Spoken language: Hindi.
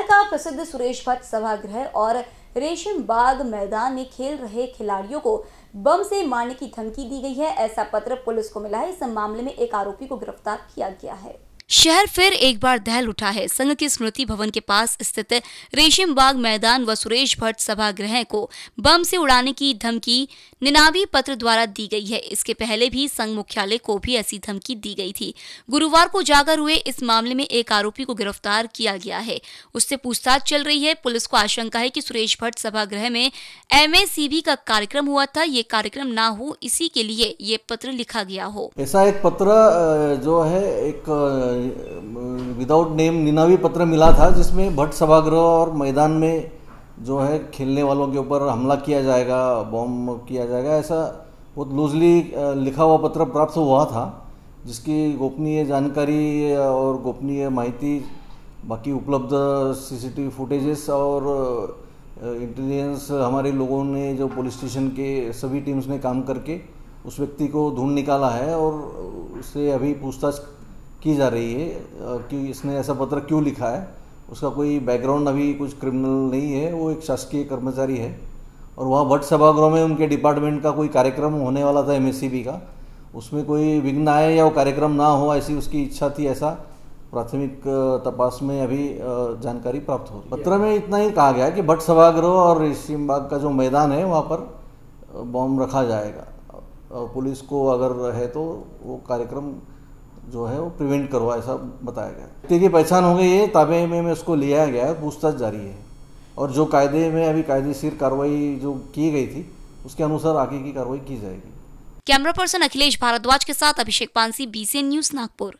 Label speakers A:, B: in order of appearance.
A: शहर का प्रसिद्ध सुरेश भट्ट सभागृह और रेशम बाग मैदान में खेल रहे खिलाड़ियों को बम से मारने की धमकी दी गई है ऐसा पत्र पुलिस को मिला है इस मामले में एक आरोपी को गिरफ्तार किया गया है शहर फिर एक बार दहल उठा है संघ की स्मृति भवन के पास स्थित रेशम बाग मैदान व सुरेश भट्ट सभागृह को बम से उड़ाने की धमकी निनावी पत्र द्वारा दी गई है इसके पहले भी संघ मुख्यालय को भी ऐसी धमकी दी गई थी गुरुवार को जागर हुए इस मामले में एक आरोपी को गिरफ्तार किया गया है उससे पूछताछ चल रही है पुलिस को आशंका है की सुरेश भट्ट सभागृह में एम का कार्यक्रम हुआ था ये कार्यक्रम न हो इसी के लिए ये पत्र लिखा गया हो
B: ऐसा एक पत्र जो है एक विदाउट नेम निनावी पत्र मिला था जिसमें भट्ट सभागृह और मैदान में जो है खेलने वालों के ऊपर हमला किया जाएगा बॉम्ब किया जाएगा ऐसा बहुत लूजली लिखा हुआ पत्र प्राप्त हुआ था जिसकी गोपनीय जानकारी और गोपनीय माहिती बाकी उपलब्ध सीसीटीवी फुटेजेस और इंटेलिजेंस हमारे लोगों ने जो पुलिस स्टेशन के सभी टीम्स ने काम करके उस व्यक्ति को ढूंढ निकाला है और उससे अभी पूछताछ की जा रही है कि इसने ऐसा पत्र क्यों लिखा है उसका कोई बैकग्राउंड अभी कुछ क्रिमिनल नहीं है वो एक शासकीय कर्मचारी है और वहाँ भट्ट सभागृह में उनके डिपार्टमेंट का कोई कार्यक्रम होने वाला था एम का उसमें कोई विघ्न आए या वो कार्यक्रम ना हो ऐसी उसकी इच्छा थी ऐसा प्राथमिक तपास में अभी जानकारी प्राप्त हो रही पत्र में इतना ही कहा गया कि भट्ट सभागृह और ऋषिमबाग का जो मैदान है वहाँ पर बॉम्ब रखा जाएगा और पुलिस को अगर है तो वो कार्यक्रम जो है वो प्रिवेंट करवा ऐसा बताया गया व्यक्ति की पहचान हो गई है ताबे में, में उसको लिया गया है पूछताछ जारी है और जो कायदे में अभी कायदेशीर कार्रवाई जो की गई थी उसके अनुसार आगे की कार्रवाई की जाएगी
A: कैमरा पर्सन अखिलेश भारद्वाज के साथ अभिषेक पानसी बीसीएन न्यूज नागपुर